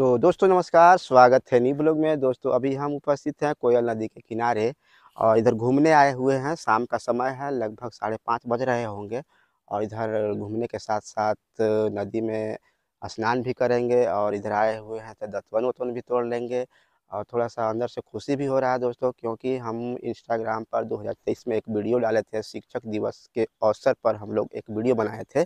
तो दोस्तों नमस्कार स्वागत है नी ब्लॉग में दोस्तों अभी हम उपस्थित हैं कोयल नदी के किनारे और इधर घूमने आए हुए हैं शाम का समय है लगभग साढ़े पाँच बज रहे होंगे और इधर घूमने के साथ साथ नदी में स्नान भी करेंगे और इधर आए हुए हैं तो दतवन वतवन भी तोड़ लेंगे और थोड़ा सा अंदर से खुशी भी हो रहा है दोस्तों क्योंकि हम इंस्टाग्राम पर 2023 में एक वीडियो डाले थे शिक्षक दिवस के अवसर पर हम लोग एक वीडियो बनाए थे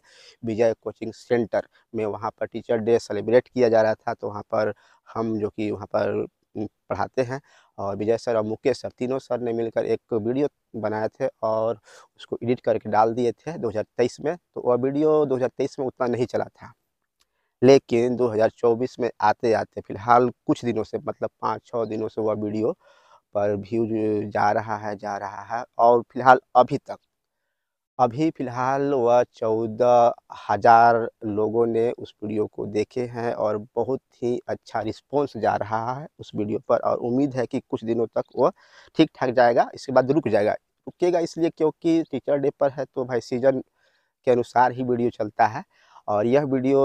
विजय कोचिंग सेंटर में वहाँ पर टीचर डे सेलिब्रेट किया जा रहा था तो वहाँ पर हम जो कि वहाँ पर पढ़ाते हैं और विजय सर और मुकेश सर तीनों सर ने मिलकर एक वीडियो बनाए थे और उसको एडिट करके डाल दिए थे 2023 में तो वह वीडियो 2023 में उतना नहीं चला था लेकिन 2024 में आते आते फिलहाल कुछ दिनों से मतलब पाँच छः दिनों से वह वीडियो पर व्यूज जा रहा है जा रहा है और फिलहाल अभी तक अभी फिलहाल वह चौदह हज़ार लोगों ने उस वीडियो को देखे हैं और बहुत ही अच्छा रिस्पॉन्स जा रहा है उस वीडियो पर और उम्मीद है कि कुछ दिनों तक वह ठीक ठाक जाएगा इसके बाद रुक जाएगा रुकेगा इसलिए क्योंकि टीचर डे पर है तो भाई सीजन के अनुसार ही वीडियो चलता है और यह वीडियो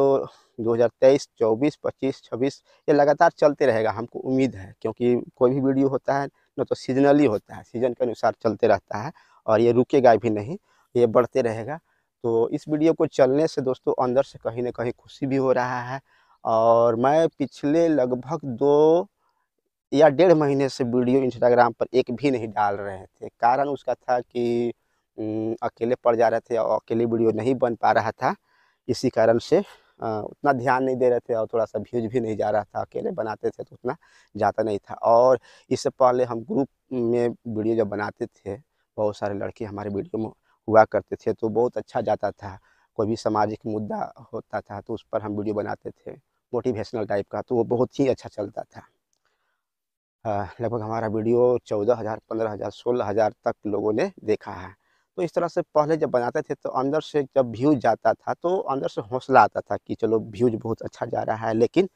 2023, 24, 25, 26 ये लगातार चलते रहेगा हमको उम्मीद है क्योंकि कोई भी वीडियो होता है ना तो सीजनली होता है सीजन के अनुसार चलते रहता है और ये रुकेगा भी नहीं ये बढ़ते रहेगा तो इस वीडियो को चलने से दोस्तों अंदर से कहीं ना कहीं खुशी भी हो रहा है और मैं पिछले लगभग दो या डेढ़ महीने से वीडियो इंस्टाग्राम पर एक भी नहीं डाल रहे थे कारण उसका था कि अकेले पड़ जा रहे थे और अकेले वीडियो नहीं बन पा रहा था इसी कारण से आ, उतना ध्यान नहीं दे रहे थे और थोड़ा सा व्यूज भी नहीं जा रहा था अकेले बनाते थे तो उतना जाता नहीं था और इससे पहले हम ग्रुप में वीडियो जब बनाते थे बहुत सारे लड़के हमारे वीडियो में हुआ करते थे तो बहुत अच्छा जाता था कोई भी सामाजिक मुद्दा होता था तो उस पर हम वीडियो बनाते थे मोटिवेशनल टाइप का तो वो बहुत ही अच्छा चलता था लगभग हमारा वीडियो चौदह हज़ार पंद्रह हज़ार सोलह हज़ार तक लोगों ने देखा है तो इस तरह से पहले जब बनाते थे तो अंदर से जब व्यूज जाता था तो अंदर से हौसला आता था कि चलो व्यूज बहुत अच्छा जा रहा है लेकिन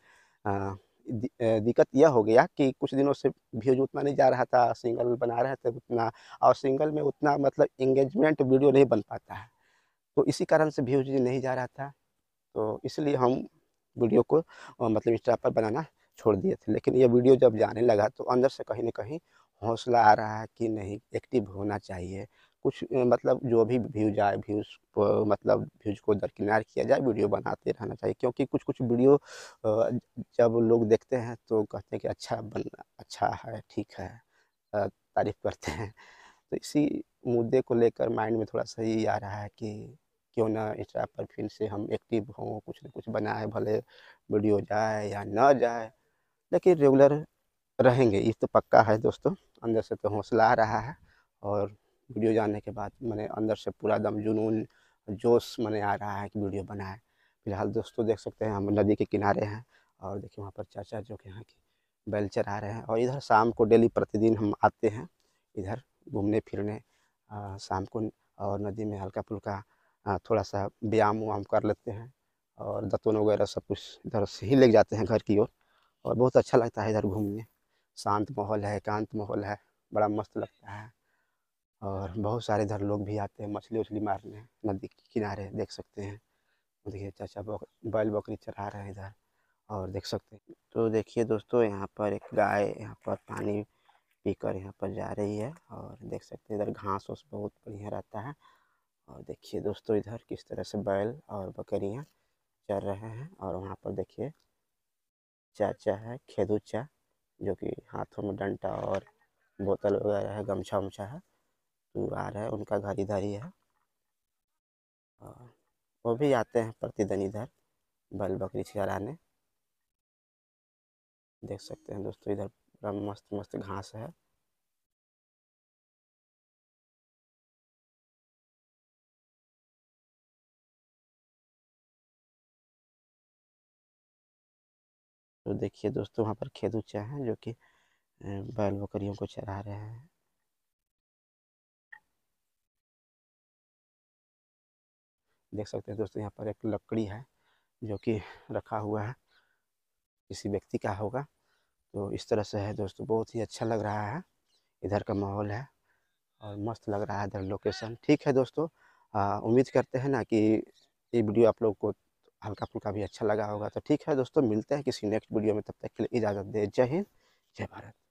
दिक्कत यह हो गया कि कुछ दिनों से व्यूज उतना नहीं जा रहा था सिंगल बना रहे थे उतना और सिंगल में उतना मतलब इंगेजमेंट वीडियो नहीं बन पाता है तो इसी कारण से व्यूज नहीं जा रहा था तो इसलिए हम वीडियो को मतलब इंस्टा पर बनाना छोड़ दिए थे लेकिन यह वीडियो जब जाने लगा तो अंदर से कहीं ना कहीं हौसला आ रहा है कि नहीं एक्टिव होना चाहिए कुछ मतलब जो भी व्यूज आए व्यूज मतलब व्यूज को दरकिनार किया जाए वीडियो बनाते रहना चाहिए क्योंकि कुछ कुछ वीडियो जब लोग देखते हैं तो कहते हैं कि अच्छा बन अच्छा है ठीक है तारीफ करते हैं तो इसी मुद्दे को लेकर माइंड में थोड़ा सा ही आ रहा है कि क्यों ना इंस्टा पर फिर से हम एक्टिव हों कुछ ना कुछ बनाए भले वीडियो जाए या ना जाए लेकिन रेगुलर रहेंगे ये तो पक्का है दोस्तों अंदर से तो हौसला आ रहा है और वीडियो जाने के बाद मैंने अंदर से पूरा दम जुनून जोश मैंने आ रहा है कि वीडियो बनाए फिलहाल दोस्तों देख सकते हैं हम नदी के किनारे हैं और देखिए वहाँ पर चाचा जो कि यहाँ की बैल चरा रहे हैं और इधर शाम को डेली प्रतिदिन हम आते हैं इधर घूमने फिरने शाम को और नदी में हल्का फुल्का थोड़ा सा व्यायाम वाम कर लेते हैं और दतवन वगैरह सब कुछ इधर से ही ले जाते हैं घर की ओर और बहुत अच्छा लगता है इधर घूमने शांत माहौल है एकांत माहौल है बड़ा मस्त लगता है और बहुत सारे इधर लोग भी आते हैं मछली उछली मारने नदी के किनारे देख सकते हैं तो देखिए चाचा बक, बैल बकरी चढ़ा रहे हैं इधर और देख सकते हैं तो देखिए दोस्तों यहाँ पर एक गाय यहाँ पर पानी पीकर यहाँ पर जा रही है और देख सकते हैं इधर घास वास बहुत बढ़िया रहता है और देखिए दोस्तों इधर किस तरह से बैल और बकरियाँ चल रहे हैं और वहाँ पर देखिए चाचा है खेदूचा जो कि हाथों में डंटा और बोतल वगैरह है गमछा उमछा है आ रहे है उनका घर इधर ही है वो भी आते हैं प्रतिदिन इधर बल बकरी चराने देख सकते हैं दोस्तों इधर पूरा मस्त मस्त घास है तो देखिए दोस्तों वहाँ पर खेत ऊँचा है जो कि बैल बकरियों को चरा रहे हैं देख सकते हैं दोस्तों यहाँ पर एक लकड़ी है जो कि रखा हुआ है किसी व्यक्ति का होगा तो इस तरह से है दोस्तों बहुत ही अच्छा लग रहा है इधर का माहौल है और मस्त लग रहा है इधर लोकेशन ठीक है दोस्तों उम्मीद करते हैं ना कि ये वीडियो आप लोग को हल्का फुल्का भी अच्छा लगा होगा तो ठीक है दोस्तों मिलते हैं किसी नेक्स्ट वीडियो में तब तक के लिए इजाज़त दे जय हिंद जय भारत